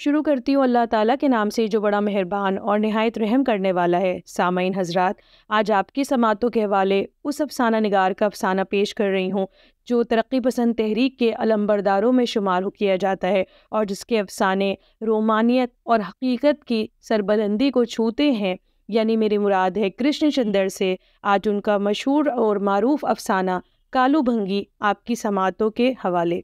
शुरू करती हूँ अल्लाह ताला के नाम से जो बड़ा मेहरबान और नहायत रहम करने वाला है सामीन हजरात आज आपकी समातों के हवाले उस अफसाना नगार का अफसाना पेश कर रही हूँ जो तरक्की पसंद तहरीक के अलम्बरदारों में शुमार किया जाता है और जिसके अफसाने रोमानियत और हकीकत की सरबलंदी को छूते हैं यानी मेरी मुराद है कृष्ण चंदर से आज उनका मशहूर और मरूफ अफसाना कालू भंगी आपकी समातों के हवाले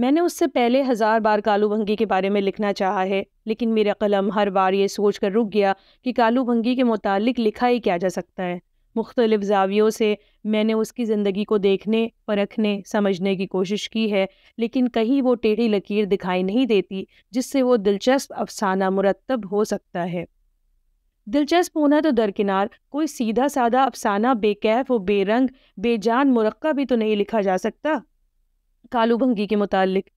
मैंने उससे पहले हज़ार बार कालू भंगी के बारे में लिखना चाहा है लेकिन मेरा कलम हर बार ये सोच कर रुक गया कि कालू भंगी के मुतालिक लिखा ही क्या जा सकता है मुख्तलिफ़ जावियों से मैंने उसकी ज़िंदगी को देखने परखने समझने की कोशिश की है लेकिन कहीं वो टेढ़ी लकीर दिखाई नहीं देती जिससे वो दिलचस्प अफसाना मुरतब हो सकता है दिलचस्प होना तो दरकिनार कोई सीधा साधा अफसाना बेकैफ व बेरंग बेजान मुरक्का भी तो नहीं लिखा जा सकता कालू भंगी के मुतालिक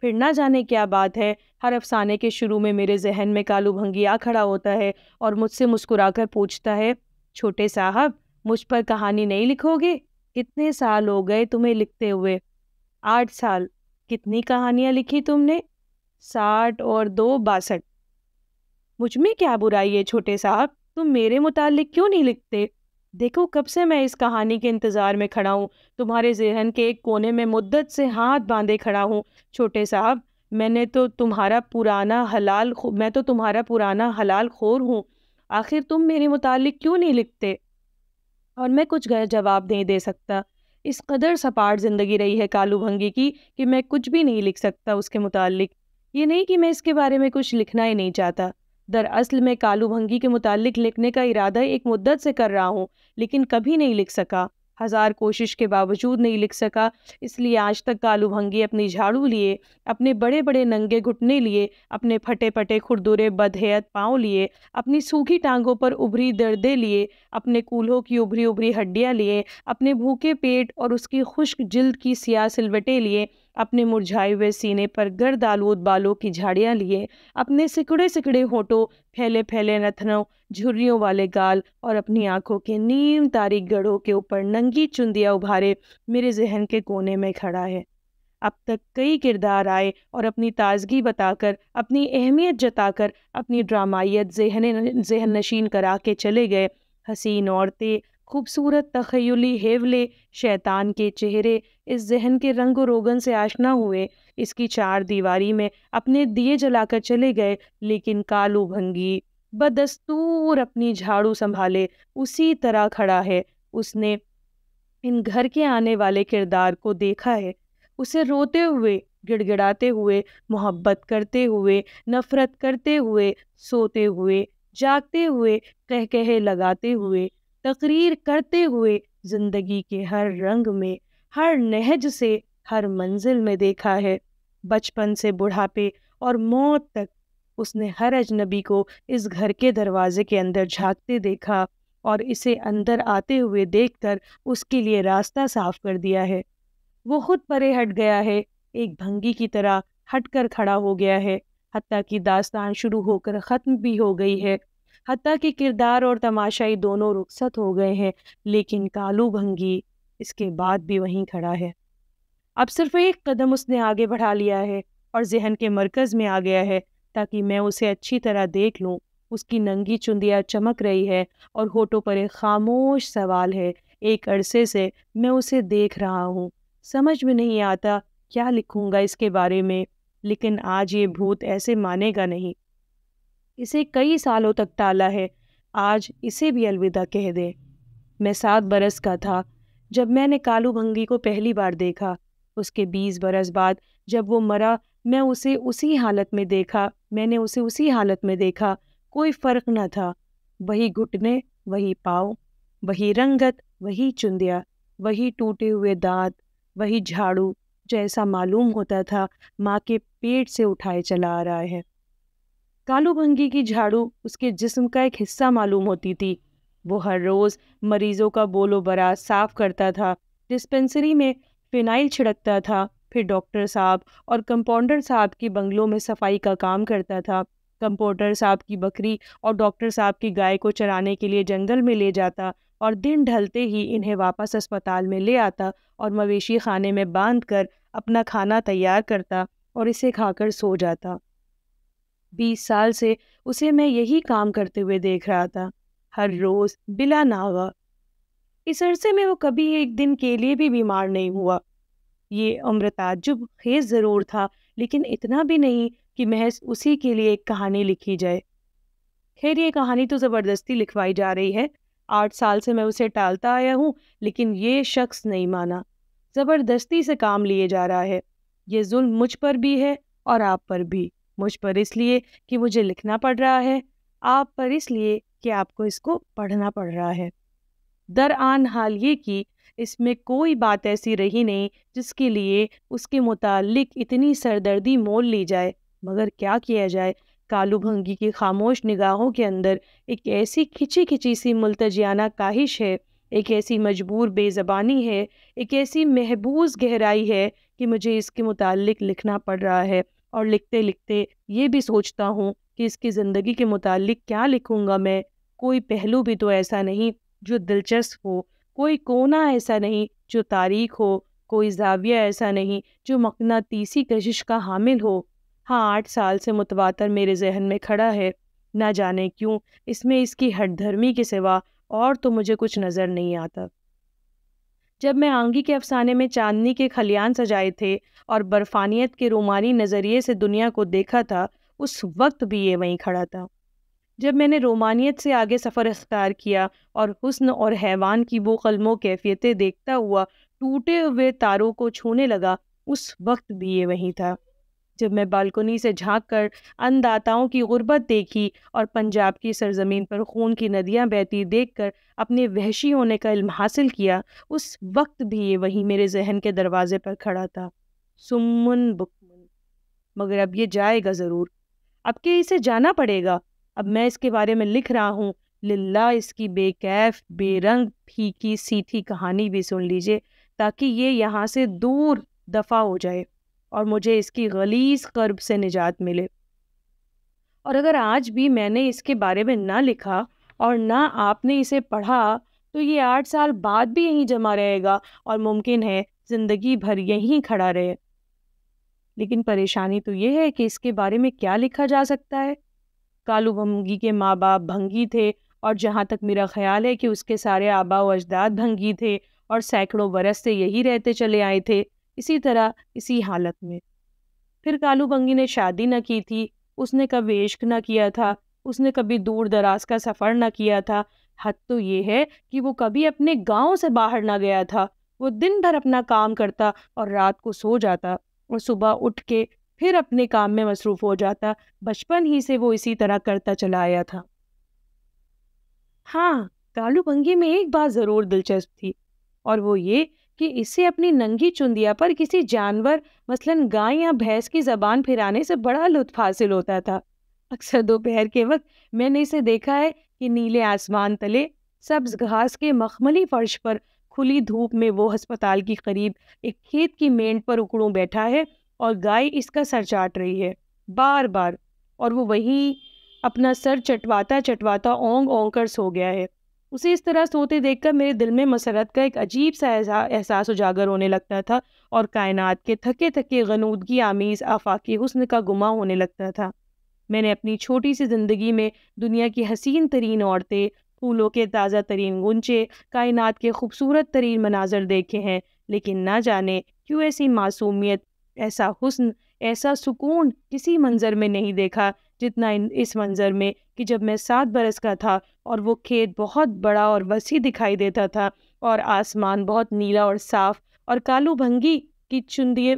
फिर ना जाने क्या बात है हर अफसाने के शुरू में मेरे जहन में कालू भंगी आ खड़ा होता है और मुझसे मुस्कुराकर पूछता है छोटे साहब मुझ पर कहानी नहीं लिखोगे कितने साल हो गए तुम्हें लिखते हुए आठ साल कितनी कहानियाँ लिखी तुमने साठ और दो बासठ मुझ में क्या बुराई है छोटे साहब तुम मेरे मुतालिक क्यों नहीं लिखते देखो कब से मैं इस कहानी के इंतज़ार में खड़ा हूँ तुम्हारे जहन के एक कोने में मुद्दत से हाथ बांधे खड़ा हूँ छोटे साहब मैंने तो तुम्हारा पुराना हलाल मैं तो तुम्हारा पुराना हलाल खोर हूँ आखिर तुम मेरे मुतालिक क्यों नहीं लिखते और मैं कुछ गैर जवाब नहीं दे सकता इस कदर सपाट ज़िंदगी रही है कालू भंगी की कि मैं कुछ भी नहीं लिख सकता उसके मुतालिक ये नहीं कि मैं इसके बारे में कुछ लिखना ही नहीं चाहता दरअसल मैं कालू भंगी के मुतालिक लिखने का इरादा एक मुद्दत से कर रहा हूँ लेकिन कभी नहीं लिख सका हज़ार कोशिश के बावजूद नहीं लिख सका इसलिए आज तक कालू भंगी अपनी झाड़ू लिए अपने बड़े बड़े नंगे घुटने लिए अपने फटे फटे खुरदुरे बदहेत पाँव लिए अपनी सूखी टांगों पर उभरी दर्दे लिए अपने कूल्हों की उभरी उभरी हड्डियाँ लिए अपने भूखे पेट और उसकी खुश्क जिल्द की सियाह सिलवटे लिए अपने मुरझाए हुए सीने पर गर्द आलूद बालों की झाड़ियाँ लिए अपने सिकड़े सिकड़े होठों फैले फैले नथनों झुर्रियों वाले गाल और अपनी आंखों के नीम तारीख गढ़ों के ऊपर नंगी चुंदिया उभारे मेरे जहन के कोने में खड़ा है अब तक कई किरदार आए और अपनी ताजगी बताकर अपनी अहमियत जताकर अपनी ड्रामाइत जहन जहन नशीन करा के चले गए हसीन औरतें खूबसूरत तखयली हेवले शैतान के चेहरे इस जहन के रंग रोगन से आशना हुए इसकी चार दीवारी में अपने दिए जलाकर चले गए लेकिन कालू भंगी बदस्तूर अपनी झाड़ू संभाले उसी तरह खड़ा है उसने इन घर के आने वाले किरदार को देखा है उसे रोते हुए गिड़गिड़ाते हुए मोहब्बत करते हुए नफ़रत करते हुए सोते हुए जागते हुए कह कहे लगाते हुए तकरीर करते हुए ज़िंदगी के हर रंग में हर नहज से हर मंजिल में देखा है बचपन से बुढ़ापे और मौत तक उसने हर अजनबी को इस घर के दरवाजे के अंदर झांकते देखा और इसे अंदर आते हुए देखकर उसके लिए रास्ता साफ कर दिया है वो खुद परे हट गया है एक भंगी की तरह हट कर खड़ा हो गया है हती की दास्तान शुरू होकर ख़त्म भी हो गई है हती के किरदार और तमाशाई दोनों रुखसत हो गए हैं लेकिन कालू भंगी इसके बाद भी वहीं खड़ा है अब सिर्फ एक कदम उसने आगे बढ़ा लिया है और जहन के मरकज़ में आ गया है ताकि मैं उसे अच्छी तरह देख लूँ उसकी नंगी चुंदिया चमक रही है और होठों पर एक खामोश सवाल है एक अरसे से मैं उसे देख रहा हूँ समझ में नहीं आता क्या लिखूँगा इसके बारे में लेकिन आज ये भूत ऐसे मानेगा नहीं इसे कई सालों तक टाला है आज इसे भी अलविदा कह दे मैं सात बरस का था जब मैंने कालू भंगी को पहली बार देखा उसके बीस बरस बाद जब वो मरा मैं उसे उसी हालत में देखा मैंने उसे उसी हालत में देखा कोई फ़र्क न था वही घुटने वही पाव वही रंगत वही चुंदिया वही टूटे हुए दांत वही झाड़ू जैसा मालूम होता था माँ के पेट से उठाए चला आ रहा है कालू भंगी की झाड़ू उसके जिस्म का एक हिस्सा मालूम होती थी वो हर रोज़ मरीज़ों का बोलो बराज साफ करता था डिस्पेंसरी में फिनाइल छिड़कता था फिर डॉक्टर साहब और कंपाउंडर साहब के बंगलों में सफाई का काम करता था कंपाउंडर साहब की बकरी और डॉक्टर साहब की गाय को चराने के लिए जंगल में ले जाता और दिन ढलते ही इन्हें वापस अस्पताल में ले आता और मवेशी खाने में बांध कर अपना खाना तैयार करता और इसे खाकर सो जाता बीस साल से उसे मैं यही काम करते हुए देख रहा था हर रोज बिला नावा इस अरसे में वो कभी एक दिन के लिए भी बीमार नहीं हुआ ये उम्र खेज ज़रूर था लेकिन इतना भी नहीं कि महज उसी के लिए एक कहानी लिखी जाए खैर ये कहानी तो ज़बरदस्ती लिखवाई जा रही है आठ साल से मैं उसे टालता आया हूँ लेकिन ये शख्स नहीं माना ज़बरदस्ती से काम लिए जा रहा है ये जुल्म मुझ पर भी है और आप पर भी मुझ पर इसलिए कि मुझे लिखना पड़ रहा है आप पर इसलिए कि आपको इसको पढ़ना पड़ रहा है दर आन हाल ये कि इसमें कोई बात ऐसी रही नहीं जिसके लिए उसके मुतालिक इतनी सरदर्दी मोल ली जाए मगर क्या किया जाए कालू भंगी की खामोश निगाहों के अंदर एक ऐसी खिंची खिंची सी मुलतजियाना काहिश है एक ऐसी मजबूर बेज़बानी है एक ऐसी महबूज गहराई है कि मुझे इसके मुतालिक लिखना पड़ रहा है और लिखते लिखते ये भी सोचता हूँ कि इसकी ज़िंदगी के मुतालिक क्या लिखूँगा मैं कोई पहलू भी तो ऐसा नहीं जो दिलचस्प हो कोई कोना ऐसा नहीं जो तारीख हो कोई जाविया ऐसा नहीं जो मकनातीसी कशिश का हामिल हो हाँ आठ साल से मुतवातर मेरे जहन में खड़ा है ना जाने क्यों इसमें इसकी हटधर्मी के सिवा और तो मुझे कुछ नज़र नहीं आता जब मैं आंगी के अफसाने में चांदनी के खलियान सजाए थे और बर्फानियत के रोमानी नज़रिए से दुनिया को देखा था उस वक्त भी ये वहीं खड़ा था जब मैंने रोमानियत से आगे सफ़र अख्तियार किया और हुस्न और हैवान की वो कलमो कैफियतें देखता हुआ टूटे हुए तारों को छूने लगा उस वक्त भी ये वहीं था जब मैं बालकोनी से झांक कर अन्नदाताओं की गुर्बत देखी और पंजाब की सरजमीन पर खून की नदियाँ बहती देख कर अपने वहशी होने का इल्म हासिल किया उस वक्त भी ये वही मेरे जहन के दरवाजे पर खड़ा था सुमन बुकमन मगर अब ये जाएगा ज़रूर अब के इसे जाना पड़ेगा अब मैं इसके बारे में लिख रहा हूँ लिल्ला इसकी बेकैफ बेरंग फीकी सीठी कहानी भी सुन लीजिए ताकि ये यहाँ से दूर दफा हो जाए और मुझे इसकी गलीस कर्ब से निजात मिले और अगर आज भी मैंने इसके बारे में ना लिखा और ना आपने इसे पढ़ा तो ये आठ साल बाद भी यहीं जमा रहेगा और मुमकिन है ज़िंदगी भर यहीं खड़ा रहे लेकिन परेशानी तो ये है कि इसके बारे में क्या लिखा जा सकता है कालू भंगी के माँ बाप भंगी थे और जहाँ तक मेरा ख्याल है कि उसके सारे आबा व अजदाद भंगी थे और सैकड़ों बरस से यही रहते चले आए थे इसी तरह इसी हालत में फिर कालू भंगी ने शादी न की थी उसने कभी इश्क न किया था उसने कभी दूर दराज का सफ़र न किया था हद तो ये है कि वो कभी अपने गांव से बाहर ना गया था वो दिन भर अपना काम करता और रात को सो जाता और सुबह उठ के फिर अपने काम में मसरूफ़ हो जाता बचपन ही से वो इसी तरह करता चला आया था हाँ कालू भंगी में एक बात ज़रूर दिलचस्प थी और वो ये कि इसे अपनी नंगी चुंदिया पर किसी जानवर मसलन गाय या भैंस की ज़बान फिराने से बड़ा लुत्फ हासिल होता था अक्सर दोपहर के वक्त मैंने इसे देखा है कि नीले आसमान तले सब्ज घास के मखमली फर्श पर खुली धूप में वो अस्पताल के करीब एक खेत की मेंढ पर उकड़ू बैठा है और गाय इसका सर चाट रही है बार बार और वो वही अपना सर चटवाता चटवाता ओंग ओंग कर सो गया है उसे इस तरह सोते देखकर मेरे दिल में मसरत का एक अजीब सा एहसास उजागर होने लगता था और कायनात के थके थके गनूदगी आमीज़ आफाकी हुस्न का गुमा होने लगता था मैंने अपनी छोटी सी ज़िंदगी में दुनिया की हसीन तरीन औरतें फूलों के ताज़ा तरीन गुंचे कायनात के खूबसूरत तरीन मनाजर देखे हैं लेकिन ना जाने क्यों ऐसी मासूमियत ऐसा हुस्न ऐसा सुकून किसी मंज़र में नहीं देखा जितना इन इस मंज़र में कि जब मैं सात बरस का था और वो खेत बहुत बड़ा और वसी दिखाई देता था और आसमान बहुत नीला और साफ़ और कालू भंगी की चुंदिए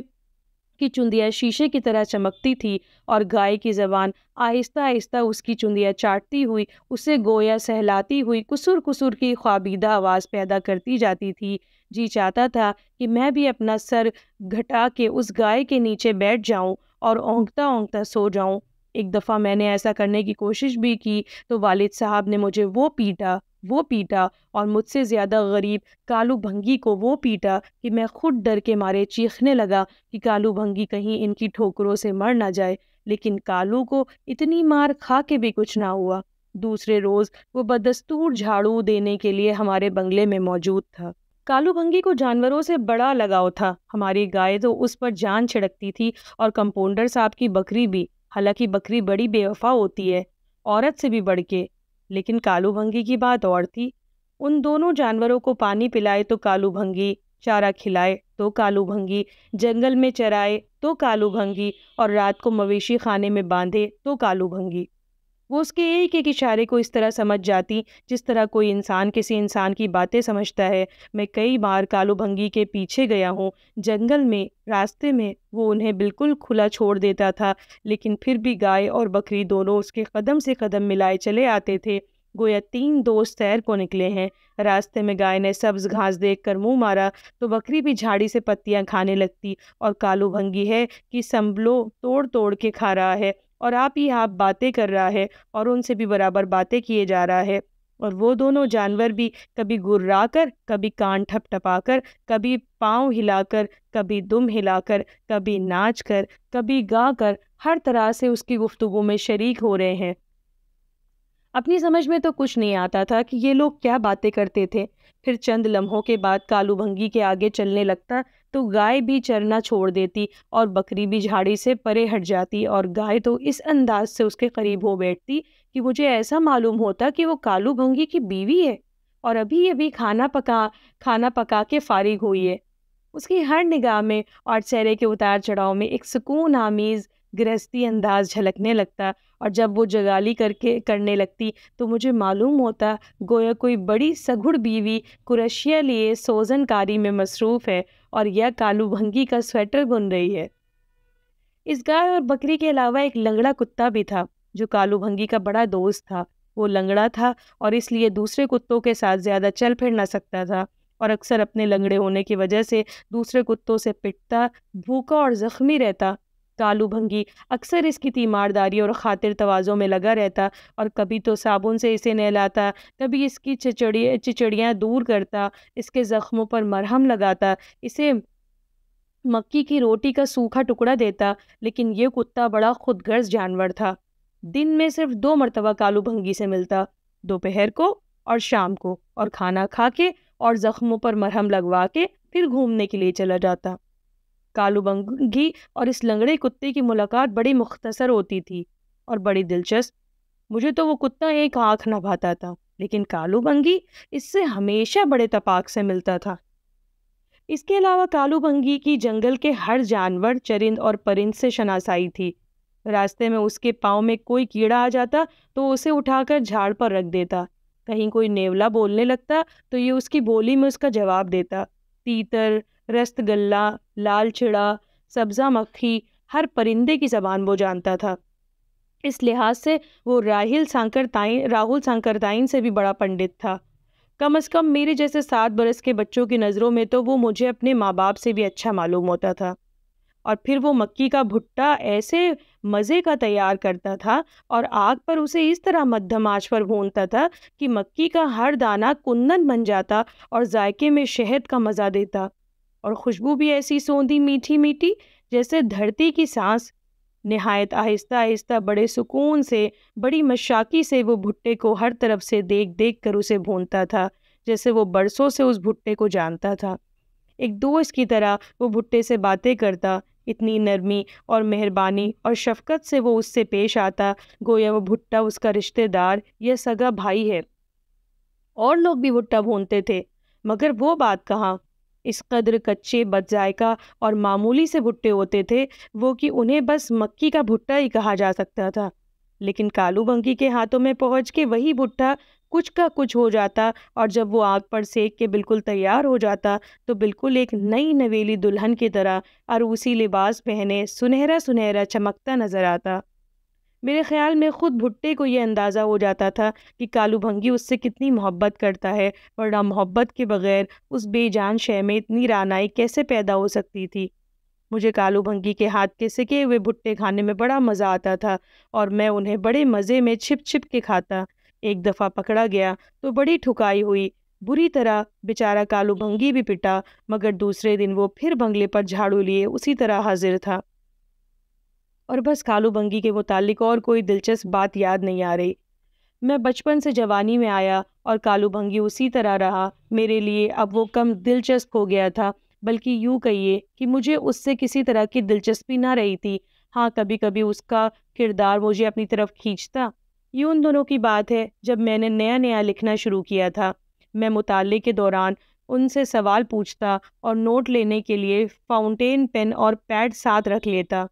की चुंदिया शीशे की तरह चमकती थी और गाय की जबान आहिस्ता आहिस्ता उसकी चुंदिया चाटती हुई उसे गोया सहलाती हुई कुसुर कुसुर की ख्वाबीदा आवाज़ पैदा करती जाती थी जी चाहता था कि मैं भी अपना सर घटा के उस गाय के नीचे बैठ जाऊं और ओंकता ओंकता सो जाऊं एक दफ़ा मैंने ऐसा करने की कोशिश भी की तो वालिद साहब ने मुझे वो पीटा वो पीटा और मुझसे ज़्यादा गरीब कालू भंगी को वो पीटा कि मैं खुद डर के मारे चीखने लगा कि कालू भंगी कहीं इनकी ठोकरों से मर ना जाए लेकिन कालू को इतनी मार खा के भी कुछ ना हुआ दूसरे रोज़ वो बदस्तूर झाड़ू देने के लिए हमारे बंगले में मौजूद था कालू भंगी को जानवरों से बड़ा लगाव था हमारी गाय तो उस पर जान छिड़कती थी और कंपाउंडर साहब की बकरी भी हालांकि बकरी बड़ी बेवफा होती है औरत से भी बढ़ के लेकिन कालू भंगी की बात और थी उन दोनों जानवरों को पानी पिलाए तो कालू भंगी चारा खिलाए तो कालू भंगी जंगल में चराए तो कालू भंगी और रात को मवेशी खाने में बांधे तो कालू भंगी वो उसके एक एक इशारे को इस तरह समझ जाती जिस तरह कोई इंसान किसी इंसान की बातें समझता है मैं कई बार कालू भंगी के पीछे गया हूँ जंगल में रास्ते में वो उन्हें बिल्कुल खुला छोड़ देता था लेकिन फिर भी गाय और बकरी दोनों उसके कदम से कदम मिलाए चले आते थे गोया तीन दोस्त सैर को निकले हैं रास्ते में गाय ने सब्ज घास देख कर मुँह मारा तो बकरी भी झाड़ी से पत्तियां खाने लगती और कालू भंगी है कि संभलो तोड़ तोड़ के खा रहा है और आप ही आप बातें कर रहा है और उनसे भी बराबर बातें किए जा रहा है और वो दोनों जानवर भी कभी गुर्रा कर कभी कान ठपठपा कर कभी पाँव हिलाकर कभी दुम हिलाकर कभी नाच कर कभी गा कर हर तरह से उसकी गुफ्तगु में शरीक हो रहे हैं अपनी समझ में तो कुछ नहीं आता था कि ये लोग क्या बातें करते थे फिर चंद लम्हों के बाद कालू भंगी के आगे चलने लगता तो गाय भी चरना छोड़ देती और बकरी भी झाड़ी से परे हट जाती और गाय तो इस अंदाज से उसके करीब हो बैठती कि मुझे ऐसा मालूम होता कि वो कालू भंगी की बीवी है और अभी अभी खाना पका खाना पका के फारिग हुई है उसकी हर निगाह में और चेहरे के उतार चढ़ाव में एक सुकून आमीज़ गृहस्थी अंदाज झलकने लगता और जब वो जगाली करके करने लगती तो मुझे मालूम होता गोया कोई बड़ी सघुड़ बीवी कुरशिया लिए सोजनकारी में मसरूफ़ है और यह कालू भंगी का स्वेटर बुन रही है इस गाय और बकरी के अलावा एक लंगड़ा कुत्ता भी था जो कालू भंगी का बड़ा दोस्त था वो लंगड़ा था और इसलिए दूसरे कुत्तों के साथ ज़्यादा चल फिर ना सकता था और अक्सर अपने लंगड़े होने की वजह से दूसरे कुत्तों से पिटता भूखा और ज़ख्मी रहता कालू भंगी अक्सर इसकी तीमारदारी और खातिर तोज़ों में लगा रहता और कभी तो साबुन से इसे नहलाता कभी इसकी चिचड़िया चिचड़ियाँ दूर करता इसके ज़ख्मों पर मरहम लगाता इसे मक्की की रोटी का सूखा टुकड़ा देता लेकिन ये कुत्ता बड़ा खुदगर्ज जानवर था दिन में सिर्फ दो मरतबा कालू भंगी से मिलता दोपहर को और शाम को और खाना खा के और ज़ख्मों पर मरहम लगवा के फिर घूमने के लिए चला जाता कालूबंगी और इस लंगड़े कुत्ते की मुलाकात बड़ी मुख्तसर होती थी और बड़ी दिलचस्प मुझे तो वो कुत्ता एक आँख ना भाता था लेकिन कालू बंगी इससे हमेशा बड़े तपाक से मिलता था इसके अलावा कालू बंगी की जंगल के हर जानवर चरिंद और परिंद से शनासाई थी रास्ते में उसके पाँव में कोई कीड़ा आ जाता तो उसे उठाकर झाड़ पर रख देता कहीं कोई नेवला बोलने लगता तो ये उसकी बोली में उसका जवाब देता तीतर गल्ला लाल छिड़ा सब्ज़ा मक्खी हर परिंदे की जबान वो जानता था इस लिहाज से वो राहिल सांकरताइन राहुल सांकरताइन से भी बड़ा पंडित था कम अज़ कम मेरे जैसे सात बरस के बच्चों की नज़रों में तो वो मुझे अपने माँ बाप से भी अच्छा मालूम होता था और फिर वो मक्की का भुट्टा ऐसे मज़े का तैयार करता था और आग पर उसे इस तरह मध्यम आँच पर भूनता था कि मक्की का हर दाना कुंदन बन जाता और जायके में शहद का मज़ा देता और खुशबू भी ऐसी सोंधी मीठी मीठी जैसे धरती की सांस नहायत आहिस्ता आहिस्ता बड़े सुकून से बड़ी मशाकी से वो भुट्टे को हर तरफ से देख देख कर उसे भूनता था जैसे वो बरसों से उस भुट्टे को जानता था एक दोस्त की तरह वो भुट्टे से बातें करता इतनी नरमी और मेहरबानी और शफकत से वो उससे पेश आता गोया वो भुट्टा उसका रिश्तेदार या सगा भाई है और लोग भी भुट्टा भूनते थे मगर वो बात कहाँ इस कदर कच्चे बदजायका और मामूली से भुट्टे होते थे वो कि उन्हें बस मक्की का भुट्टा ही कहा जा सकता था लेकिन कालू बंकी के हाथों में पहुंच के वही भुट्टा कुछ का कुछ हो जाता और जब वो आग पर सेक के बिल्कुल तैयार हो जाता तो बिल्कुल एक नई नवेली दुल्हन की तरह अरूसी लिबास पहने सुनहरा सुनहरा चमकता नजर आता मेरे ख्याल में ख़ुद भुट्टे को यह अंदाज़ा हो जाता था कि कालू भंगी उससे कितनी मोहब्बत करता है वरना मोहब्बत के बगैर उस बेजान शह में इतनी रानाई कैसे पैदा हो सकती थी मुझे कालू भंगी के हाथ के सिके हुए भुट्टे खाने में बड़ा मज़ा आता था और मैं उन्हें बड़े मज़े में छिप छिप के खाता एक दफ़ा पकड़ा गया तो बड़ी ठुकाई हुई बुरी तरह बेचारा कालू भंगी भी पिटा मगर दूसरे दिन वो फिर बंगले पर झाड़ू लिए उसी तरह हाजिर था और बस कालू बंगी के मुतालिक और कोई दिलचस्प बात याद नहीं आ रही मैं बचपन से जवानी में आया और कालू भंगी उसी तरह रहा मेरे लिए अब वो कम दिलचस्प हो गया था बल्कि यूँ कहिए कि मुझे उससे किसी तरह की दिलचस्पी ना रही थी हाँ कभी कभी उसका किरदार मुझे अपनी तरफ खींचता यूँ उन दोनों की बात है जब मैंने नया नया लिखना शुरू किया था मैं मुताले के दौरान उनसे सवाल पूछता और नोट लेने के लिए फाउंटेन पेन और पैड साथ रख लेता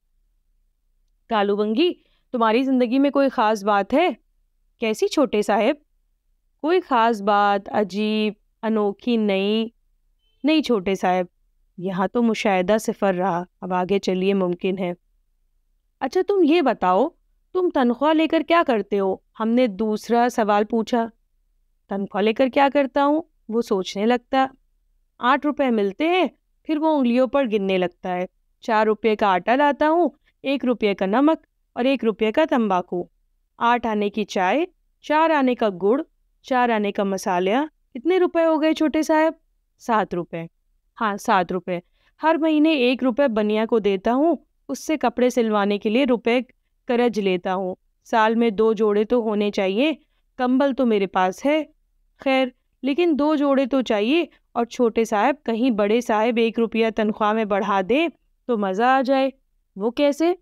बंगी तुम्हारी ज़िंदगी में कोई ख़ास बात है कैसी छोटे साहेब कोई ख़ास बात अजीब अनोखी नई नहीं छोटे साहब यहाँ तो मुशाहिदा सिफर रहा अब आगे चलिए मुमकिन है अच्छा तुम ये बताओ तुम तनख्वाह लेकर क्या करते हो हमने दूसरा सवाल पूछा तनख्वाह लेकर क्या करता हूँ वो सोचने लगता आठ रुपए मिलते हैं फिर वो उंगलियों पर गिनने लगता है चार रुपये का आटा लाता हूँ एक रुपये का नमक और एक रुपये का तंबाकू आठ आने की चाय चार आने का गुड़ चार आने का मसाला कितने रुपए हो गए छोटे साहब सात रुपये हाँ सात रुपये हर महीने एक रुपये बनिया को देता हूँ उससे कपड़े सिलवाने के लिए रुपए कर्ज लेता हूँ साल में दो जोड़े तो होने चाहिए कंबल तो मेरे पास है खैर लेकिन दो जोड़े तो चाहिए और छोटे साहब कहीं बड़े साहब एक रुपया तनख्वाह में बढ़ा दें तो मज़ा आ जाए वो कैसे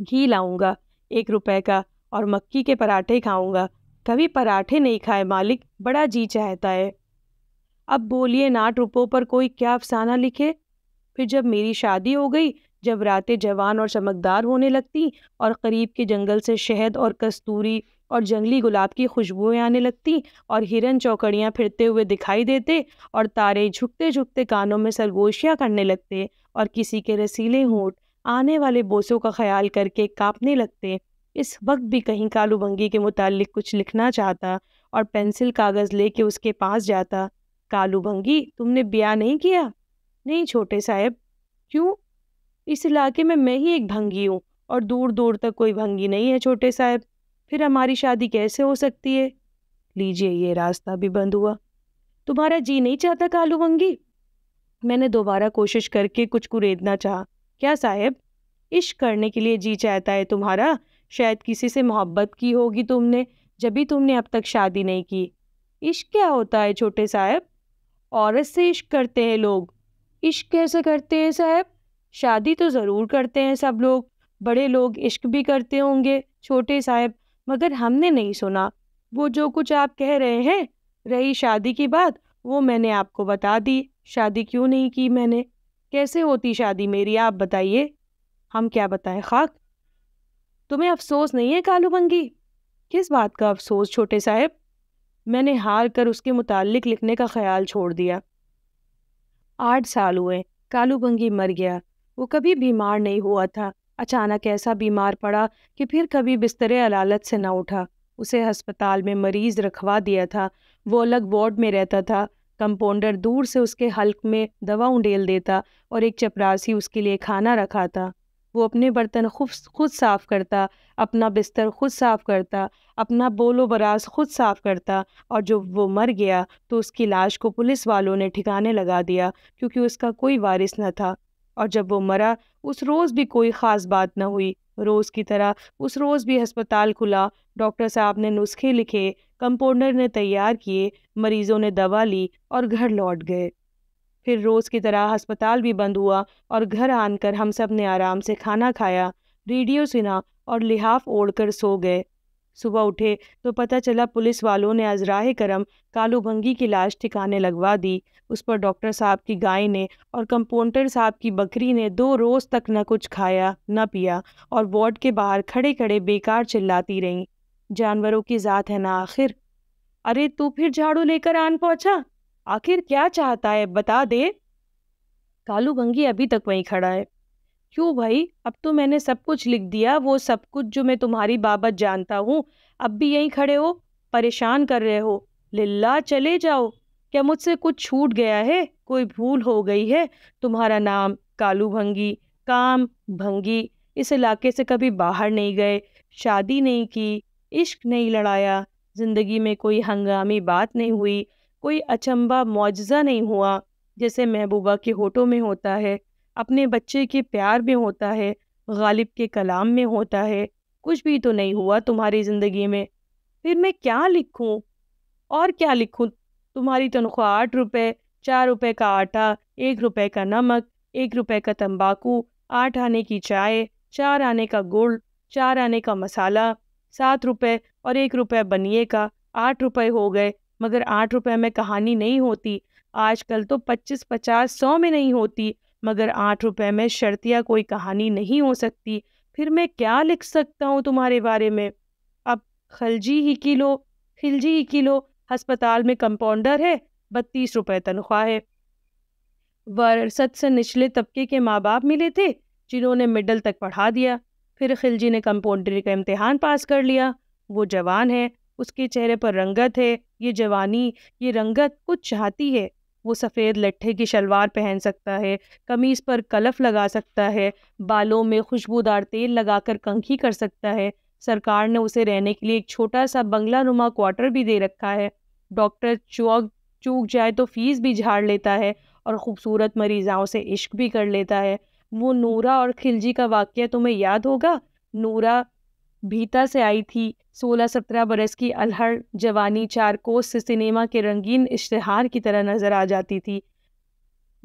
घी लाऊंगा एक रुपए का और मक्की के पराठे खाऊंगा कभी पराठे नहीं खाए मालिक बड़ा जी चाहता है अब बोलिए नाट रुपयों पर कोई क्या अफसाना लिखे फिर जब मेरी शादी हो गई जब रातें जवान और चमकदार होने लगती और करीब के जंगल से शहद और कस्तूरी और जंगली गुलाब की खुशबुएं आने लगती और हिरन चौकड़ियाँ फिरते हुए दिखाई देते और तारे झुकते झुकते कानों में सरगोशियाँ करने लगते और किसी के रसीले होंठ आने वाले बोसों का ख्याल करके कांपने लगते इस वक्त भी कहीं कालू बंगी के मुतालिक कुछ लिखना चाहता और पेंसिल कागज़ लेके उसके पास जाता कालू बंगी तुमने ब्याह नहीं किया नहीं छोटे साहब क्यों इस इलाके में मैं ही एक भंगी हूँ और दूर दूर तक कोई भंगी नहीं है छोटे साहब फिर हमारी शादी कैसे हो सकती है लीजिए ये रास्ता भी बंद हुआ तुम्हारा जी नहीं चाहता कालू बंगी मैंने दोबारा कोशिश करके कुछ कुरेदना चाहा क्या साहेब इश्क करने के लिए जी चाहता है तुम्हारा शायद किसी से मोहब्बत की होगी तुमने जब भी तुमने अब तक शादी नहीं की इश्क क्या होता है छोटे साहब औरत से इश्क करते हैं लोग इश्क कैसे करते हैं साहब शादी तो ज़रूर करते हैं सब लोग बड़े लोग इश्क भी करते होंगे छोटे साहब मगर हमने नहीं सुना वो जो कुछ आप कह रहे हैं रही शादी की बात वो मैंने आपको बता दी शादी क्यों नहीं की मैंने कैसे होती शादी मेरी आप बताइए हम क्या बताएं खाक तुम्हें अफसोस नहीं है कालू बंगी किस बात का अफसोस छोटे साहब मैंने हार कर उसके मुतालिक लिखने का ख्याल छोड़ दिया आठ साल हुए कालू बंगी मर गया वो कभी बीमार नहीं हुआ था अचानक ऐसा बीमार पड़ा कि फिर कभी बिस्तरे अलालत से ना उठा उसे अस्पताल में मरीज रखवा दिया था वो अलग वार्ड में रहता था कंपाउंडर दूर से उसके हल्क में दवा उंडेल देता और एक चपरासी उसके लिए खाना रखा था वो अपने बर्तन खुद खुद साफ़ करता अपना बिस्तर खुद साफ़ करता अपना बोलो बराज खुद साफ़ करता और जब वो मर गया तो उसकी लाश को पुलिस वालों ने ठिकाने लगा दिया क्योंकि उसका कोई वारिस न था और जब वो मरा उस रोज़ भी कोई ख़ास बात न हुई रोज़ की तरह उस रोज़ भी अस्पताल खुला डॉक्टर साहब ने नुस्खे लिखे कंपाउंडर ने तैयार किए मरीजों ने दवा ली और घर लौट गए फिर रोज़ की तरह अस्पताल भी बंद हुआ और घर आनकर हम सब ने आराम से खाना खाया रेडियो सुना और लिहाफ ओढ़कर सो गए सुबह उठे तो पता चला पुलिस वालों ने अजराह करम कालू भंगी की लाश ठिकाने लगवा दी उस पर डॉक्टर साहब की गाय ने और कंपाउंडर साहब की बकरी ने दो रोज़ तक न कुछ खाया न पिया और वार्ड के बाहर खड़े खड़े बेकार चिल्लाती रहीं जानवरों की ज़ात है ना आखिर अरे तू फिर झाड़ू लेकर आन पहुंचा आखिर क्या चाहता है बता दे कालू भंगी अभी तक वहीं खड़ा है क्यों भाई अब तो मैंने सब कुछ लिख दिया वो सब कुछ जो मैं तुम्हारी बाबत जानता हूँ अब भी यहीं खड़े हो परेशान कर रहे हो लिल्ला चले जाओ क्या मुझसे कुछ छूट गया है कोई भूल हो गई है तुम्हारा नाम कालू भंगी काम भंगी इस इलाके से कभी बाहर नहीं गए शादी नहीं की इश्क नहीं लड़ाया ज़िंदगी में कोई हंगामी बात नहीं हुई कोई अचंबा मुआजा नहीं हुआ जैसे महबूबा के होठों में होता है अपने बच्चे के प्यार में होता है गालिब के कलाम में होता है कुछ भी तो नहीं हुआ तुम्हारी ज़िंदगी में फिर मैं क्या लिखूँ और क्या लिखूँ तुम्हारी तनख्वाह आठ रुपये चार रुपये का आटा एक रुपये का नमक एक रुपये का तंबाकू आठ आने की चाय चार आने का गुड़ चार आने का मसाला सात रुपये और एक रुपये बनिए का आठ रुपये हो गए मगर आठ रुपये में कहानी नहीं होती आजकल तो पच्चीस पचास सौ में नहीं होती मगर आठ रुपये में शर्तिया कोई कहानी नहीं हो सकती फिर मैं क्या लिख सकता हूँ तुम्हारे बारे में अब खलजी ही किलो खिलजी ही किलो अस्पताल में कंपाउंडर है बत्तीस रुपये तनख्वाह है वरसत से निचले तबके के माँ बाप मिले थे जिन्होंने मिडल तक पढ़ा दिया फिर खिलजी ने कंपाउंड्री का इम्तहान पास कर लिया वो जवान है उसके चेहरे पर रंगत है ये जवानी ये रंगत कुछ चाहती है वो सफ़ेद लट्ठे की शलवार पहन सकता है कमीज़ पर कलफ लगा सकता है बालों में खुशबूदार तेल लगाकर कंघी कर सकता है सरकार ने उसे रहने के लिए एक छोटा सा बंगला नुमा क्वार्टर भी दे रखा है डॉक्टर चौक चूक जाए तो फीस भी झाड़ लेता है और ख़ूबसूरत मरीज़ाओं से इश्क भी कर लेता है वो नूरा और खिलजी का वाक्य तुम्हें याद होगा नूरा भीता से आई थी सोलह सत्रह बरस की अलहर जवानी चारकोस से सिनेमा के रंगीन इश्तहार की तरह नज़र आ जाती थी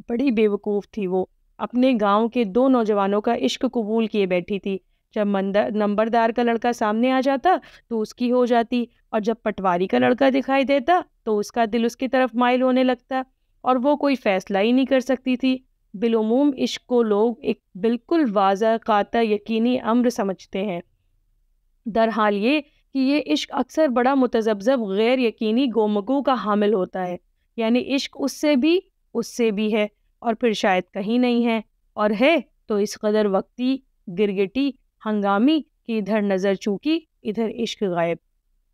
बड़ी बेवकूफ़ थी वो अपने गांव के दो नौजवानों का इश्क कबूल किए बैठी थी जब मंदर नंबरदार का लड़का सामने आ जाता तो उसकी हो जाती और जब पटवारी का लड़का दिखाई देता तो उसका दिल उसकी तरफ माइल होने लगता और वो कोई फैसला ही नहीं कर सकती थी बिलूम इश्क को लोग एक बिल्कुल वाजा काता यकीनी अम्र समझते हैं दरहाल ये कि ये इश्क अक्सर बड़ा मुतजबजब गैर यकीनी गोमगो का हामिल होता है यानी इश्क उससे भी उससे भी है और फिर शायद कहीं नहीं है और है तो इस कदर वक्ती गिरगिटी हंगामी कि इधर नज़र चूकी इधर इश्क गायब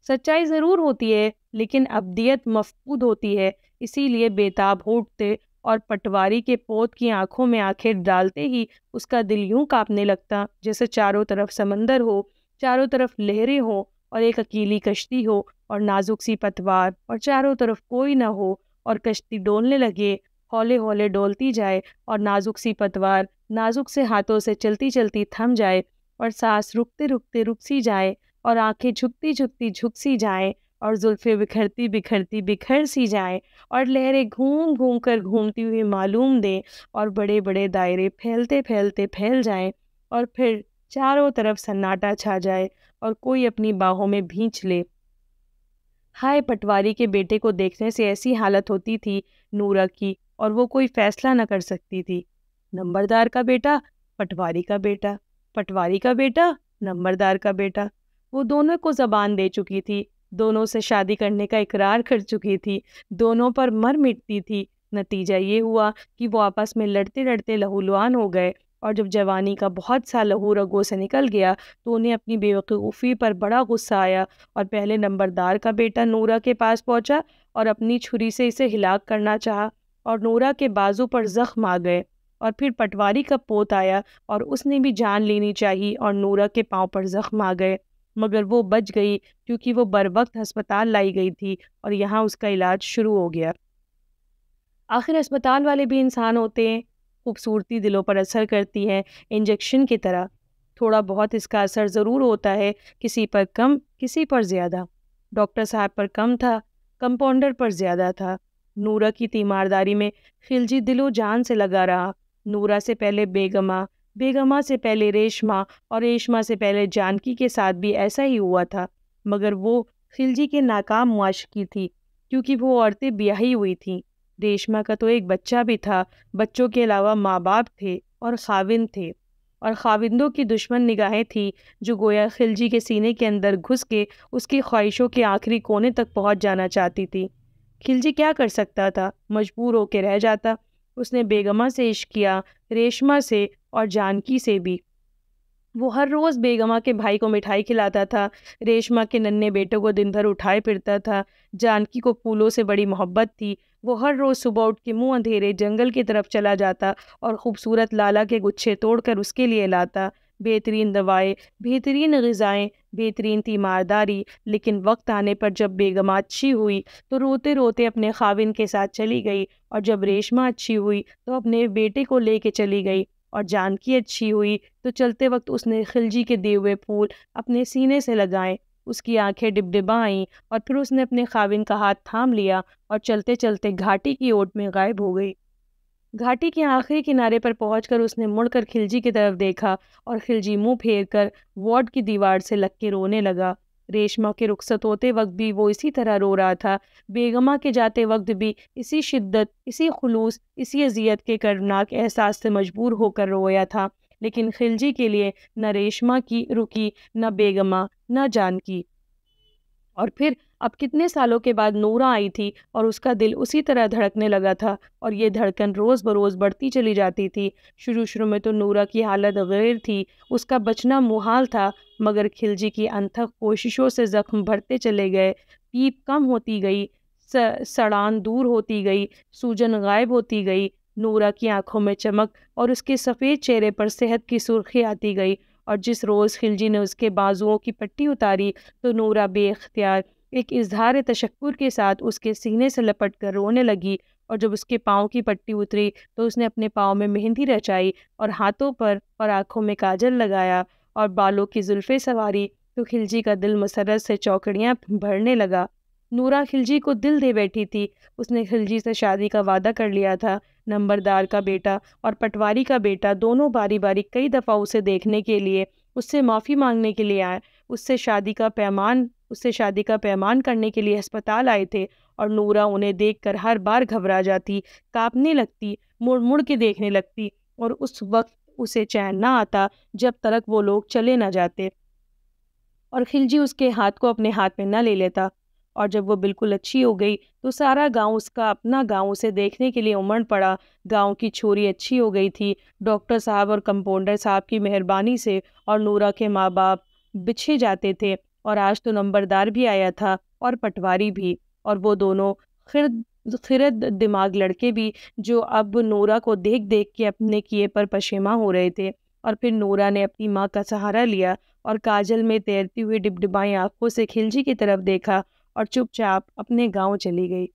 सच्चाई ज़रूर होती है लेकिन अब्दियत मफकूद होती है इसीलिए बेताब होते और पटवारी के पोत की आंखों में आखिर डालते ही उसका दिल यूं कांपने लगता जैसे चारों तरफ समंदर हो चारों तरफ लहरें हो और एक अकेली कश्ती हो और नाजुक सी पतवार और चारों तरफ कोई ना हो और कश्ती डोलने लगे हौले हौले डोलती जाए और नाजुक सी पतवार नाजुक से हाथों से चलती चलती थम जाए और सांस रुकते रुकते रुक सी जाए और आंखें झुकती झुकती झुक सी जाए और जुल्फ़े बिखरती बिखरती बिखर सी जाएं और लहरें घूम घूम कर घूमती हुई मालूम दें और बड़े बड़े दायरे फैलते फैलते फैल जाएं और फिर चारों तरफ सन्नाटा छा जाए और कोई अपनी बाहों में भींच ले हाय पटवारी के बेटे को देखने से ऐसी हालत होती थी नूरा की और वो कोई फैसला न कर सकती थी नंबरदार का बेटा पटवारी का बेटा पटवारी का बेटा नंबरदार का बेटा वो दोनों को जबान दे चुकी थी दोनों से शादी करने का इकरार कर चुकी थी दोनों पर मर मिटती थी नतीजा ये हुआ कि वो आपस में लड़ते लड़ते लहूलुहान हो गए और जब जवानी का बहुत सा लहू रगों से निकल गया तो उन्हें अपनी बेवकूफ़ी पर बड़ा गुस्सा आया और पहले नंबरदार का बेटा नूरा के पास पहुंचा और अपनी छुरी से इसे हिलाक करना चाहा और नूरा के बाजू पर जख्म आ गए और फिर पटवारी का पोत आया और उसने भी जान लेनी चाहिए और नूरा के पाँव पर जख्म आ गए मगर वो बच गई क्योंकि वो बर वक्त अस्पताल लाई गई थी और यहाँ उसका इलाज शुरू हो गया आखिर अस्पताल वाले भी इंसान होते हैं खूबसूरती दिलों पर असर करती है इंजेक्शन की तरह थोड़ा बहुत इसका असर ज़रूर होता है किसी पर कम किसी पर ज़्यादा डॉक्टर साहब पर कम था कंपाउंडर पर ज़्यादा था नूरा की तीमारदारी में खिलजी दिलो जान से लगा रहा नूरा से पहले बेगमा बेगमा से पहले रेशमा और रेशमा से पहले जानकी के साथ भी ऐसा ही हुआ था मगर वो खिलजी के नाकाम मुआशकी थी क्योंकि वो औरतें ब्याही हुई थीं रेशमा का तो एक बच्चा भी था बच्चों के अलावा माँ बाप थे और खाविंद थे और खाविंदों की दुश्मन निगाहें थीं जो गोया खिलजी के सीने के अंदर घुस के उसकी ख्वाहिशों के आखिरी कोने तक पहुँच जाना चाहती थी खिलजी क्या कर सकता था मजबूर होकर रह जाता उसने बेगमा से इश्क किया रेशमा से और जानकी से भी वो हर रोज़ बेगमा के भाई को मिठाई खिलाता था रेशमा के नन्हे बेटे को दिन भर उठाए फिरता था जानकी को फूलों से बड़ी मोहब्बत थी वो हर रोज़ सुबह उठ के मुँह अंधेरे जंगल की तरफ चला जाता और ख़ूबसूरत लाला के गुच्छे तोड़कर उसके लिए लाता बेहतरीन दवाएं बेहतरीन गज़ाएँ बेहतरीन तीमारदारी लेकिन वक्त आने पर जब बेगमा अच्छी हुई तो रोते रोते अपने खाविन के साथ चली गई और जब रेशमा अच्छी हुई तो अपने बेटे को ले चली गई और जानकी अच्छी हुई तो चलते वक्त उसने खिलजी के दिए हुए फूल अपने सीने से लगाए उसकी आंखें डिबडिबा आईं और फिर उसने अपने खाविन का हाथ थाम लिया और चलते चलते घाटी की ओट में गायब हो गई घाटी के आखिरी किनारे पर पहुँच उसने मुड़कर खिलजी की तरफ देखा और खिलजी मुंह फेर कर वार्ड की दीवार से लग के रोने लगा रेशमा के रुखसत होते वक्त भी वो इसी तरह रो रहा था बेगमा के जाते वक्त भी इसी शिद्दत इसी खलूस इसी अजियत के करनाक एहसास से मजबूर होकर रोया था लेकिन खिलजी के लिए न रेशमा की रुकी न बेगमा न जान की और फिर अब कितने सालों के बाद नूरा आई थी और उसका दिल उसी तरह धड़कने लगा था और ये धड़कन रोज़ बरोज़ बढ़ती चली जाती थी शुरू शुरू में तो नूरा की हालत गैर थी उसका बचना मुहाल था मगर खिलजी की अनथक कोशिशों से जख्म भरते चले गए पीप कम होती गई सड़ान दूर होती गई सूजन गायब होती गई नूरा की आंखों में चमक और उसके सफ़ेद चेहरे पर सेहत की सुर्खी आती गई और जिस रोज़ खिलजी ने उसके बाजुओं की पट्टी उतारी तो नूरा बेख्तियार एक इजहार तशक्कुर के साथ उसके सीने से लपट कर रोने लगी और जब उसके पाँव की पट्टी उतरी तो उसने अपने पाँव में मेहंदी रचाई और हाथों पर और आँखों में काजल लगाया और बालों की जुल्फ़े सवारी तो खिलजी का दिल मसरत से चौकड़ियाँ भरने लगा नूरा खिलजी को दिल दे बैठी थी उसने खिलजी से शादी का वादा कर लिया था नंबरदार का बेटा और पटवारी का बेटा दोनों बारी बारी कई दफ़ा उसे देखने के लिए उससे माफ़ी मांगने के लिए आए उससे शादी का पैमान उससे शादी का पैमान करने के लिए अस्पताल आए थे और नूरा उन्हें देखकर हर बार घबरा जाती कांपने लगती मुड़ मुड़ के देखने लगती और उस वक्त उसे चैन ना आता जब तक वो लोग चले ना जाते और खिलजी उसके हाथ को अपने हाथ में ना ले लेता और जब वो बिल्कुल अच्छी हो गई तो सारा गांव उसका अपना गांव उसे देखने के लिए उमड़ पड़ा गांव की छोरी अच्छी हो गई थी डॉक्टर साहब और कंपाउंडर साहब की मेहरबानी से और नूरा के माँ बाप बिछे जाते थे और आज तो नंबरदार भी आया था और पटवारी भी और वो दोनों खिर खिरद दिमाग लड़के भी जो अब नोरा को देख देख के अपने किए पर पशेमा हो रहे थे और फिर नोरा ने अपनी माँ का सहारा लिया और काजल में तैरती हुई डिबडिबाई आंखों से खिलजी की तरफ देखा और चुपचाप अपने गांव चली गई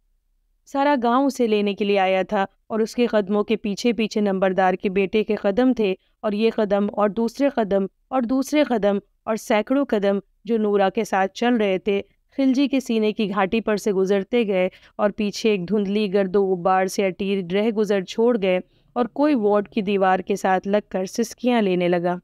सारा गांव उसे लेने के लिए आया था और उसके कदमों के पीछे पीछे नंबरदार के बेटे के कदम थे और ये कदम और दूसरे कदम और दूसरे कदम और सैकड़ों कदम जो नूरा के साथ चल रहे थे खिलजी के सीने की घाटी पर से गुजरते गए और पीछे एक धुंधली गर्दो गुब्बार से अटीर रह गुजर छोड़ गए और कोई वार्ड की दीवार के साथ लगकर सिस्कियां लेने लगा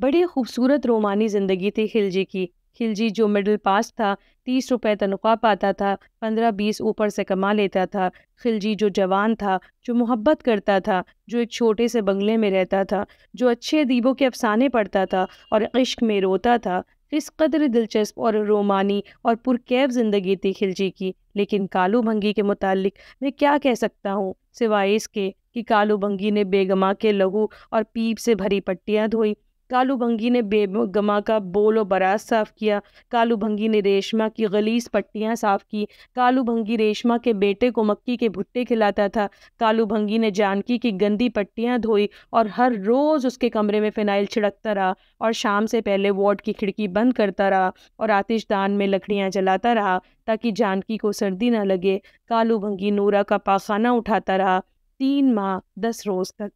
बड़ी खूबसूरत रोमानी ज़िंदगी थी खिलजी की खिलजी जो मिडिल पास था तीस रुपए तनख्वाह पाता था पंद्रह बीस ऊपर से कमा लेता था खिलजी जो जवान था जो मोहब्बत करता था जो एक छोटे से बंगले में रहता था जो अच्छे अदीबों के अफसाने पढ़ता था और इश्क में रोता था इस कदर दिलचस्प और रोमानी और पुरकैब ज़िंदगी थी खिलजी की लेकिन कालू भंगी के मुतालिक मैं क्या कह सकता हूँ सिवाय इसके कि कालू भंगी ने बेगमा के लहू और पीप से भरी पट्टियाँ धोई कालू भंगी ने बेगमा का बोलो बराज साफ किया कालू भंगी ने रेशमा की गलीस पट्टियाँ साफ की कालू भंगी रेशमा के बेटे को मक्की के भुट्टे खिलाता था कालू भंगी ने जानकी की गंदी पट्टियाँ धोई और हर रोज़ उसके कमरे में फिनाइल छिड़कता रहा और शाम से पहले वार्ड की खिड़की बंद करता रहा और आतिशदान में लकड़ियाँ जलाता रहा ताकि जानकी को सर्दी ना लगे कालू भंगी नूरा का पाखाना उठाता रहा तीन माह दस रोज़ तक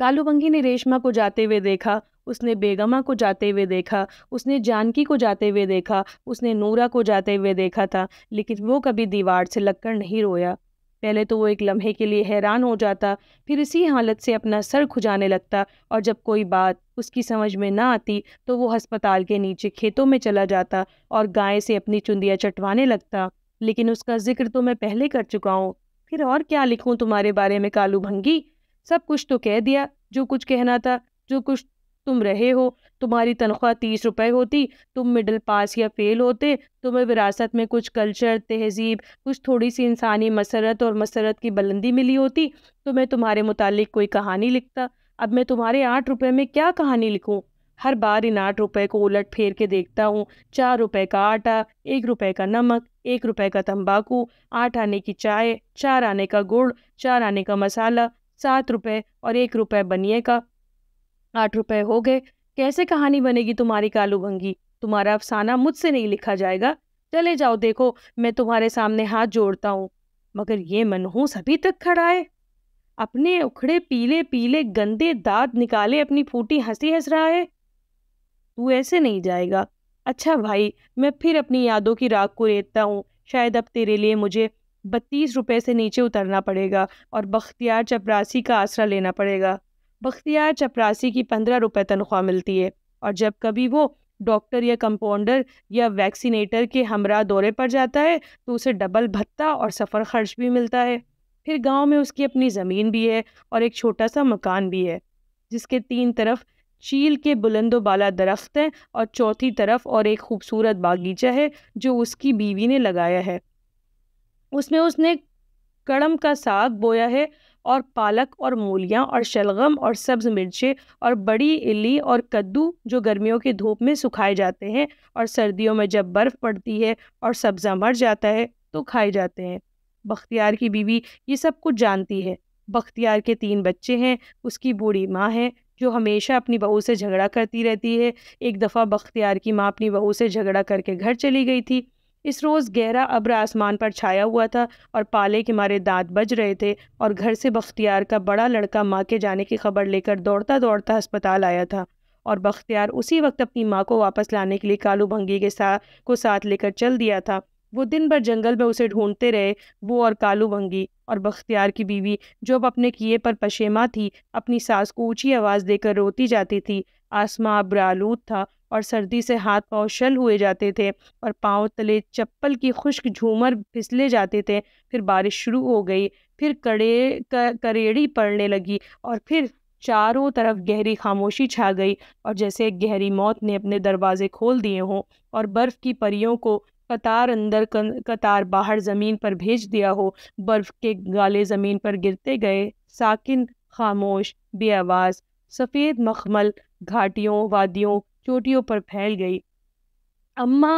कालूबंगी ने रेशमा को जाते हुए देखा उसने बेगमा को जाते हुए देखा उसने जानकी को जाते हुए देखा उसने नूरा को जाते हुए देखा था लेकिन वो कभी दीवार से लगकर नहीं रोया पहले तो वो एक लम्हे के लिए हैरान हो जाता फिर इसी हालत से अपना सर खुजाने लगता और जब कोई बात उसकी समझ में ना आती तो वो अस्पताल के नीचे खेतों में चला जाता और गाय से अपनी चुंदियाँ चटवाने लगता लेकिन उसका जिक्र तो मैं पहले कर चुका हूँ फिर और क्या लिखूँ तुम्हारे बारे में कालू भंगी सब कुछ तो कह दिया जो कुछ कहना था जो कुछ तुम रहे हो तुम्हारी तनख्वाह तीस रुपए होती तुम मिडिल पास या फेल होते तुम्हें विरासत में कुछ कल्चर तहजीब कुछ थोड़ी सी इंसानी मसरत और मसरत की बुलंदी मिली होती तो मैं तुम्हारे मुतालिक कोई कहानी लिखता अब मैं तुम्हारे आठ रुपए में क्या कहानी लिखूँ हर बार इन आठ रुपए को उलट फेर के देखता हूँ चार रुपए का आटा एक रुपए का नमक एक रुपए का तंबाकू आठ आने की चाय चार आने का गुड़ चार आने का मसाला सात रुपये और एक रुपये बनिए का आठ रुपये हो गए कैसे कहानी बनेगी तुम्हारी कालू भंगी तुम्हारा अफसाना मुझसे नहीं लिखा जाएगा चले जाओ देखो मैं तुम्हारे सामने हाथ जोड़ता हूँ मगर ये मनहूस अभी तक खड़ा है अपने उखड़े पीले पीले गंदे दांत निकाले अपनी फूटी हंसी हंस रहा है तू ऐसे नहीं जाएगा अच्छा भाई मैं फिर अपनी यादों की राख को रेतता हूँ शायद अब तेरे लिए मुझे बत्तीस रुपये से नीचे उतरना पड़ेगा और बख्तियार चपरासी का आसरा लेना पड़ेगा बख्तियार चपरासी की पंद्रह रुपये तनख्वाह मिलती है और जब कभी वो डॉक्टर या कंपाउंडर या वैक्सीनेटर के हमरा दौरे पर जाता है तो उसे डबल भत्ता और सफ़र खर्च भी मिलता है फिर गांव में उसकी अपनी ज़मीन भी है और एक छोटा सा मकान भी है जिसके तीन तरफ चील के बुलंदो बाला दरख्त हैं और चौथी तरफ और एक खूबसूरत बागीचा है जो उसकी बीवी ने लगाया है उसमें उसने कड़म का साग बोया है और पालक और मूलियाँ और शलगम और सब्ज़ मिर्चें और बड़ी इली और कद्दू जो गर्मियों की धूप में सुखाए जाते हैं और सर्दियों में जब बर्फ़ पड़ती है और सब्ज़ा मर जाता है तो खाए जाते हैं बख्तियार की बीवी ये सब कुछ जानती है बख्तियार के तीन बच्चे हैं उसकी बूढ़ी माँ है जो हमेशा अपनी बहू से झगड़ा करती रहती है एक दफ़ा बख्तियार की माँ अपनी बहू से झगड़ा करके घर चली गई थी इस रोज़ गहरा अब्र आसमान पर छाया हुआ था और पाले के मारे दांत बज रहे थे और घर से बख्तियार का बड़ा लड़का माँ के जाने की खबर लेकर दौड़ता दौड़ता अस्पताल आया था और बख्तियार उसी वक्त अपनी माँ को वापस लाने के लिए कालू भंगी के साथ को साथ लेकर चल दिया था वो दिन भर जंगल में उसे ढूंढते रहे वो और कालू भंगी और बख्तियार की बीवी जो अब अपने किए पर पशेमा थी अपनी सास को ऊंची आवाज़ देकर रोती जाती थी आसमां अब्रालूद था और सर्दी से हाथ पाँव शल हुए जाते थे और पाँव तले चप्पल की खुश्क झूमर फिसले जाते थे फिर बारिश शुरू हो गई फिर कड़े करेड़ी पड़ने लगी और फिर चारों तरफ गहरी खामोशी छा गई और जैसे गहरी मौत ने अपने दरवाजे खोल दिए हों और बर्फ़ की परियों को कतार अंदर कतार बाहर ज़मीन पर भेज दिया हो बर्फ़ के गाले ज़मीन पर गिरते गए साकिन खामोश बेआवाज़ सफ़ेद मखमल घाटियों वादियों चोटियों पर फैल गई अम्मा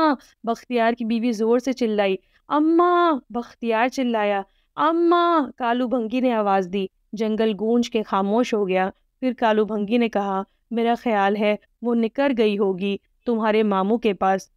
बख्तियार की बीवी जोर से चिल्लाई अम्मा बख्तियार चिल्लाया अम्मा कालू भंगी ने आवाज़ दी जंगल गूंज के खामोश हो गया फिर कालू भंगी ने कहा मेरा ख्याल है वो निकर गई होगी तुम्हारे मामू के पास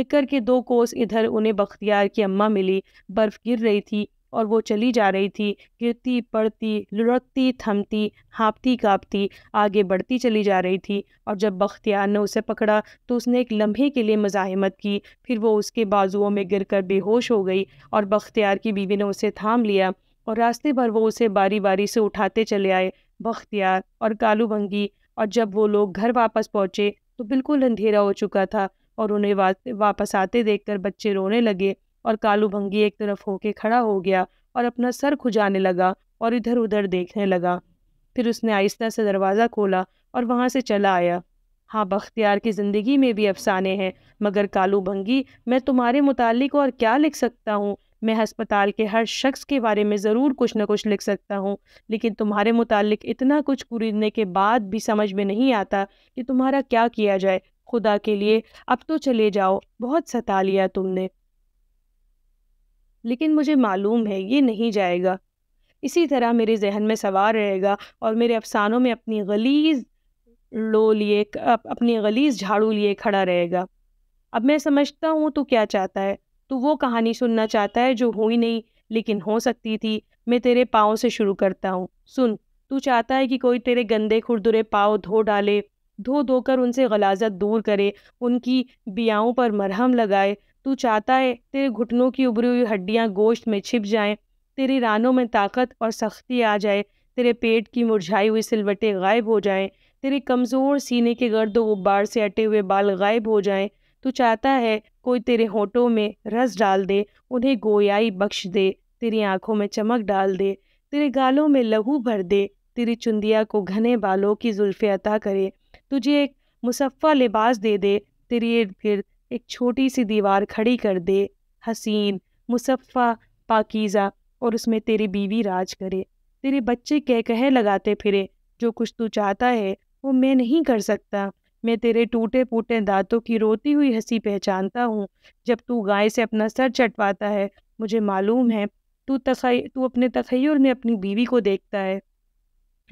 निकर के दो कोस इधर उन्हें बख्तियार की अम्मा मिली बर्फ़ गिर रही थी और वो चली जा रही थी गिरती पड़ती लुढ़कती थमती हाँपती काँपती आगे बढ़ती चली जा रही थी और जब बख्तियार ने उसे पकड़ा तो उसने एक लम्हे के लिए मज़ाहमत की फिर वो उसके बाजुओं में गिरकर बेहोश हो गई और बख्तियार की बीवी ने उसे थाम लिया और रास्ते भर वो उसे बारी बारी से उठाते चले आए बख्तियार और कालू भंगी और जब वो लोग घर वापस पहुँचे तो बिल्कुल अंधेरा हो चुका था और उन्हें वापस आते देखकर बच्चे रोने लगे और कालू भंगी एक तरफ होके खड़ा हो गया और अपना सर खुजाने लगा और इधर उधर देखने लगा फिर उसने आहिस्ता से दरवाज़ा खोला और वहाँ से चला आया हाँ बख्तियार की ज़िंदगी में भी अफसाने हैं मगर कालू भंगी मैं तुम्हारे मुतालिक और क्या लिख सकता हूँ मैं हस्पताल के हर शख्स के बारे में ज़रूर कुछ ना कुछ लिख सकता हूँ लेकिन तुम्हारे मुतालिक इतना कुछ खरीदने के बाद भी समझ में नहीं आता कि तुम्हारा क्या किया जाए खुदा के लिए अब तो चले जाओ बहुत सता लिया तुमने लेकिन मुझे मालूम है ये नहीं जाएगा इसी तरह मेरे जहन में सवार रहेगा और मेरे अफसानों में अपनी गलीज लो लिए अपनी गलीज झाड़ू लिए खड़ा रहेगा अब मैं समझता हूँ तो क्या चाहता है तो वो कहानी सुनना चाहता है जो हुई नहीं लेकिन हो सकती थी मैं तेरे पाँव से शुरू करता हूँ सुन तू चाहता है कि कोई तेरे गंदे खुरदुरे पाँव धो डाले धो धोकर उनसे गलाजत दूर करे उनकी बियाओं पर मरहम लगाए तू चाहता है तेरे घुटनों की उभरी हुई हड्डियाँ गोश्त में छिप जाएं, तेरी रानों में ताकत और सख्ती आ जाए तेरे पेट की मुरझाई हुई सिलवटें गायब हो जाएं, तेरे कमज़ोर सीने के गर्द गुब्बार से अटे हुए बाल गायब हो जाएं, तू चाहता है कोई तेरे होठों में रस डाल दे उन्हें गोयाई बख्श दे तेरी आँखों में चमक डाल दे तेरे गालों में लहू भर दे तेरी चुंदिया को घने बालों की जुल्फ़े अता करे तुझे एक मुसफ़ा लिबास दे दे तेरी इर्द गिर्द एक छोटी सी दीवार खड़ी कर दे हसीन मुसफ़ा पाकीज़ा और उसमें तेरी बीवी राज करे तेरे बच्चे कह कह लगाते फिरे जो कुछ तू चाहता है वो मैं नहीं कर सकता मैं तेरे टूटे फूटे दांतों की रोती हुई हंसी पहचानता हूँ जब तू गाय से अपना सर चटवाता है मुझे मालूम है तू तखय तू अपने तखयर में अपनी बीवी को देखता है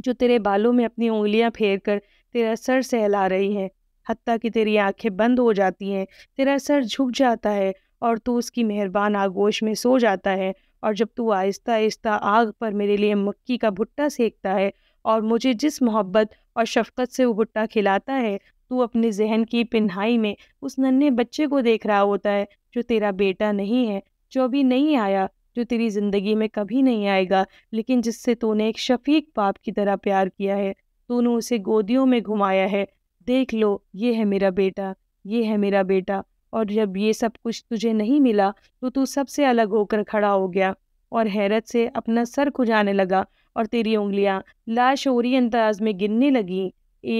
जो तेरे बालों में अपनी उंगलियां फेर कर तेरा सर सहला रही है हती कि तेरी आंखें बंद हो जाती हैं तेरा सर झुक जाता है और तू उसकी मेहरबान आगोश में सो जाता है और जब तू आहिस्ता आहिस्ता आग पर मेरे लिए मक्की का भुट्टा सेकता है और मुझे जिस मोहब्बत और शफकत से वो भुट्टा खिलाता है तू अपने जहन की पिन्हाई में उस नन्हे बच्चे को देख रहा होता है जो तेरा बेटा नहीं है जो अभी नहीं आया जो तेरी ज़िंदगी में कभी नहीं आएगा लेकिन जिससे तूने एक शफीक बाप की तरह प्यार किया है तूने उसे गोदियों में घुमाया है देख लो ये है मेरा बेटा ये है मेरा बेटा और जब ये सब कुछ तुझे नहीं मिला तो तू सबसे अलग होकर खड़ा हो गया और हैरत से अपना सर खुजाने लगा और तेरी उंगलियां लाशोरी अंदाज में गिनने लगी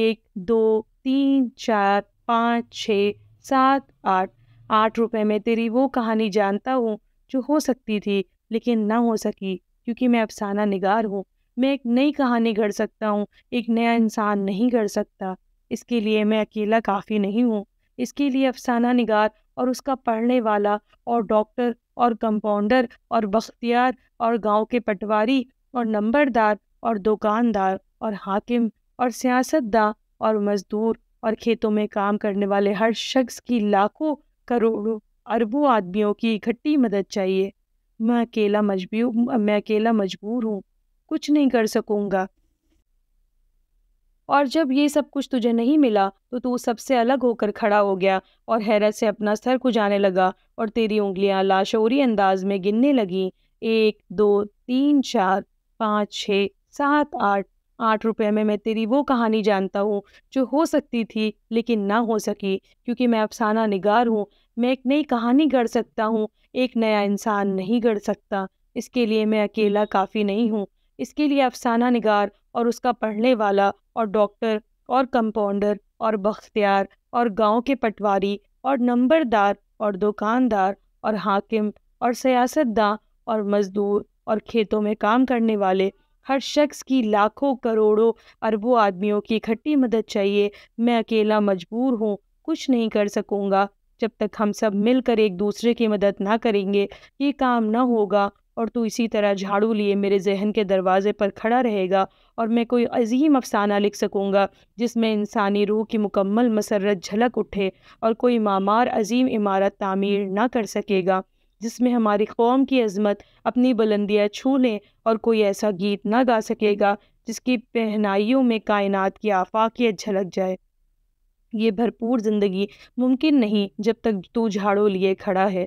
एक दो तीन चार पाँच छः सात आठ आठ रुपए में तेरी वो कहानी जानता हूँ जो हो सकती थी लेकिन ना हो सकी क्योंकि मैं अफसाना निगार हूँ मैं एक नई कहानी गढ़ सकता हूँ एक नया इंसान नहीं गढ़ सकता इसके लिए मैं अकेला काफ़ी नहीं हूँ इसके लिए अफसाना निगार और उसका पढ़ने वाला और डॉक्टर और कंपाउंडर और बख्तियार और गांव के पटवारी और नंबरदार और दुकानदार और हाकिम और सियासतदान और मज़दूर और खेतों में काम करने वाले हर शख्स की लाखों करोड़ों अरबों आदमियों की इकट्ठी मदद चाहिए मैं अकेला मजबूर मैं अकेला मजबूर हूँ कुछ नहीं कर सकूँगा और जब ये सब कुछ तुझे नहीं मिला तो तू सबसे अलग होकर खड़ा हो गया और हैरत से अपना सर जाने लगा और तेरी उंगलियां लाशोरी अंदाज में गिनने लगीं एक दो तीन चार पाँच छः सात आठ आठ रुपये में मैं तेरी वो कहानी जानता हूँ जो हो सकती थी लेकिन ना हो सकी क्योंकि मैं अफसाना निगार हूँ मैं एक नई कहानी गढ़ सकता हूँ एक नया इंसान नहीं गढ़ सकता इसके लिए मैं अकेला काफ़ी नहीं हूँ इसके लिए अफसाना निगार और उसका पढ़ने वाला और डॉक्टर और कंपाउंडर और बख्तियार और गांव के पटवारी और नंबरदार और दुकानदार और हाकिम और सियासतदान और मज़दूर और खेतों में काम करने वाले हर शख्स की लाखों करोड़ों अरबों आदमियों की इकट्ठी मदद चाहिए मैं अकेला मजबूर हूँ कुछ नहीं कर सकूँगा जब तक हम सब मिलकर एक दूसरे की मदद ना करेंगे ये काम ना होगा और तू इसी तरह झाड़ू लिए मेरे जहन के दरवाज़े पर खड़ा रहेगा और मैं कोई अजीम अफसाना लिख सकूँगा जिसमें इंसानी रूह की मुकम्मल मसरत झलक उठे और कोई मामार अजीम इमारत तामीर ना कर सकेगा जिसमें हमारी कौम की अजमत अपनी बुलंदियाँ छू लें और कोई ऐसा गीत ना गा सकेगा जिसकी पहनाइयों में कायनात की आफाकियत झलक जाए ये भरपूर ज़िंदगी मुमकिन नहीं जब तक तू झाड़ू लिए खड़ा है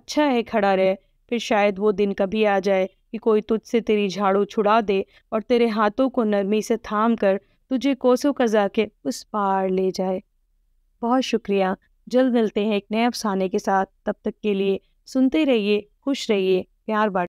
अच्छा है खड़ा रहे फिर शायद वो दिन कभी आ जाए कि कोई तुझसे तेरी झाड़ू छुड़ा दे और तेरे हाथों को नरमी से थाम कर तुझे कोसो कजा के उस पार ले जाए बहुत शुक्रिया जल्द मिलते हैं एक नए अफसाने के साथ तब तक के लिए सुनते रहिए खुश रहिए प्यार बांट